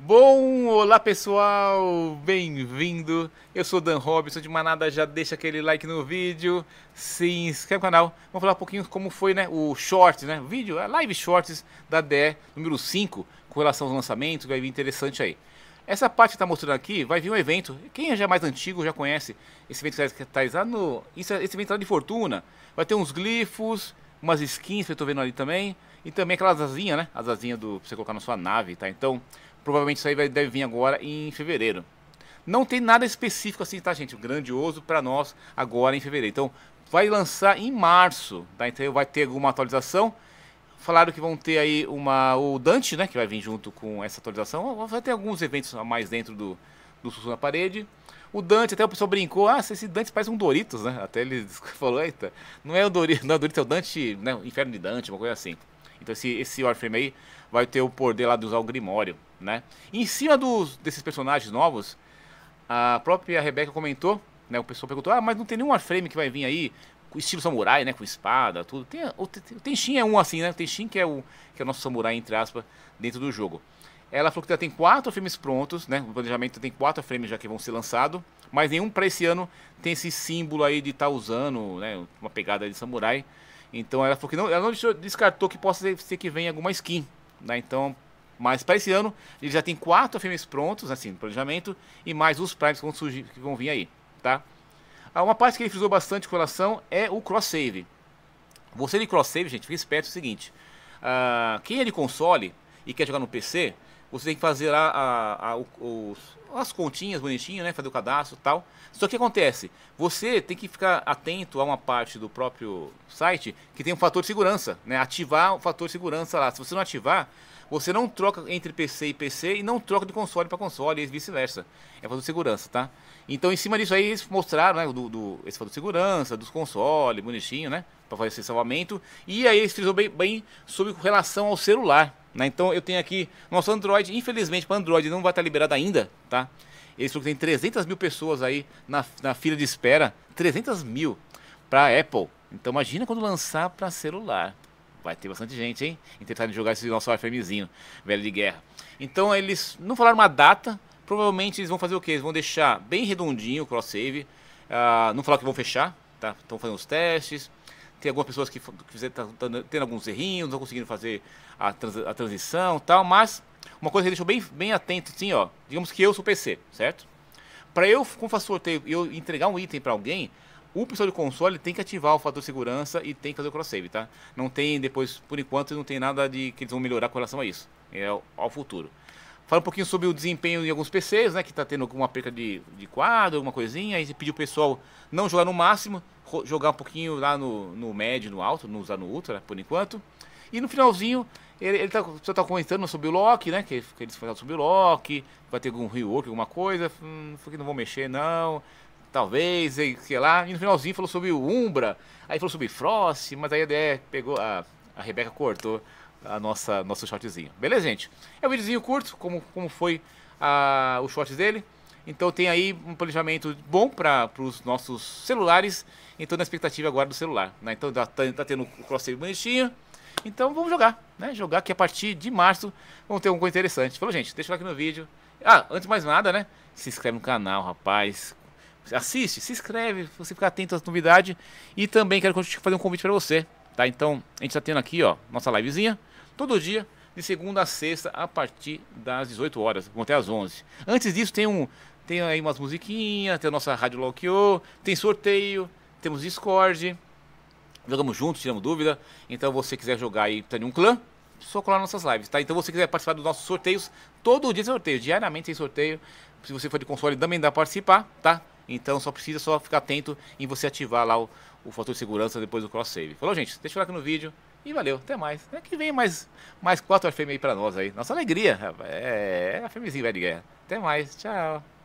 Bom, olá pessoal, bem-vindo. Eu sou Dan Robson de Manada, já deixa aquele like no vídeo, se inscreve no canal. Vamos falar um pouquinho como foi, né, o short, né, o vídeo, a é, live shorts da DE número 5 com relação aos lançamentos, vai vir interessante aí. Essa parte que está mostrando aqui vai vir um evento. Quem é já mais antigo já conhece esse evento que está tá lá no é, esse, evento lá de fortuna. Vai ter uns glifos, umas skins que eu estou vendo ali também e também aquelas asinhas, né, as asinhas do pra você colocar na sua nave, tá? Então, Provavelmente isso aí vai, deve vir agora em fevereiro. Não tem nada específico assim, tá, gente? Grandioso para nós agora em fevereiro. Então, vai lançar em março, tá? Então, vai ter alguma atualização. Falaram que vão ter aí uma o Dante, né, que vai vir junto com essa atualização. Vai ter alguns eventos a mais dentro do do na parede. O Dante, até o pessoal brincou, ah, esse Dante parece um Doritos, né? Até ele falou, eita, não é o Doritos, não é o Doritos, é o Dante, né, o Inferno de Dante, uma coisa assim. Então esse, esse Warframe aí vai ter o poder lá de usar o Grimório, né? E em cima dos, desses personagens novos, a própria Rebeca comentou, né? O pessoal perguntou, ah, mas não tem nenhum Warframe que vai vir aí com estilo samurai, né? Com espada, tudo. Tem, o, o Tenshin é um assim, né? O Tenshin que é o, que é o nosso samurai, entre aspas, dentro do jogo. Ela falou que já tem quatro filmes prontos, né? O planejamento tem quatro filmes já que vão ser lançados, mas nenhum para esse ano tem esse símbolo aí de estar tá usando, né? Uma pegada de samurai. Então ela falou que não, ela não deixou, descartou que possa ser que venha alguma skin, né? Então, mas para esse ano ele já tem quatro filmes prontos, assim, no planejamento e mais os primes que vão, surgir, que vão vir aí, tá? Ah, uma parte que ele frisou bastante com relação é o cross save. Você de cross save, gente, fica esperto é o seguinte: ah, quem é de console e quer jogar no PC você tem que fazer a, a, a os, as continhas bonitinho, né? Fazer o cadastro e tal. Só que acontece, você tem que ficar atento a uma parte do próprio site que tem um fator de segurança, né? Ativar o fator de segurança lá. Se você não ativar, você não troca entre PC e PC e não troca de console para console e vice-versa. É fator de segurança, tá? Então, em cima disso aí, eles mostraram né, do, do, esse fator de segurança, dos consoles, bonitinho, né? Para fazer esse salvamento. E aí, eles frisou bem, bem sobre relação ao celular. Né? Então eu tenho aqui nosso Android, infelizmente para Android não vai estar liberado ainda, tá? Eles tem 300 mil pessoas aí na, na fila de espera, 300 mil para Apple. Então imagina quando lançar para celular. Vai ter bastante gente, hein? Interessado em jogar esse nosso FMzinho, velho de guerra. Então eles não falaram uma data, provavelmente eles vão fazer o quê? Eles vão deixar bem redondinho o cross-save, uh, ah, não falar que vão fechar, tá? Estão fazendo os testes, tem algumas pessoas que estão tá, tá tendo alguns errinhos, não estão conseguindo fazer a, trans, a transição e tal, mas uma coisa que deixou bem, bem atento, assim, ó. Digamos que eu sou PC, certo? Para eu, como faço sorteio, eu entregar um item para alguém, o pessoal do console tem que ativar o fator segurança e tem que fazer o cross-save, tá? Não tem depois, por enquanto, não tem nada de que eles vão melhorar com relação a isso. É ao futuro. Fala um pouquinho sobre o desempenho de alguns PCs, né? Que está tendo alguma perca de, de quadro, alguma coisinha. E você pediu o pessoal não jogar no máximo, jogar um pouquinho lá no, no médio, no alto, não usar no ultra, né, por enquanto. E no finalzinho, ele, ele tá, você tá comentando sobre o Loki, né? Que, que eles falaram sobre o Loki, vai ter algum rework, alguma coisa. Hum, falei que não vou mexer, não. Talvez, sei lá. E no finalzinho falou sobre o Umbra, aí falou sobre Frost, mas aí a ideia pegou, a, a Rebeca cortou a nossa nosso shortzinho. Beleza, gente? É um videozinho curto, como, como foi a, o short dele. Então tem aí um planejamento bom para os nossos celulares. Então na expectativa agora do celular. Né? Então tá, tá, tá tendo o crosshair bonitinho. Então vamos jogar, né? Jogar que a partir de março vamos ter alguma coisa interessante. Falou, gente, deixa o like no vídeo. Ah, antes de mais nada, né? Se inscreve no canal, rapaz. Assiste, se inscreve, você fica atento às novidades. E também quero fazer um convite para você. Tá? Então, a gente está tendo aqui, ó, nossa livezinha, todo dia, de segunda a sexta, a partir das 18 horas, até às 11. Antes disso, tem um tem aí umas musiquinhas, tem a nossa Rádio Loquio, tem sorteio, temos Discord, jogamos juntos, tiramos dúvida. Então, você quiser jogar aí, tá em um clã, só colar nossas lives, tá? Então, você quiser participar dos nossos sorteios, todo dia tem sorteio, diariamente tem sorteio. Se você for de console, também dá para participar, tá? Então só precisa só ficar atento em você ativar lá o, o fator de segurança depois do cross save. Falou, gente? Deixa o like no vídeo. E valeu, até mais. É que vem mais, mais quatro FM aí pra nós aí. Nossa alegria, rapaz. É, a FMzinho, velho de guerra. Até mais, tchau.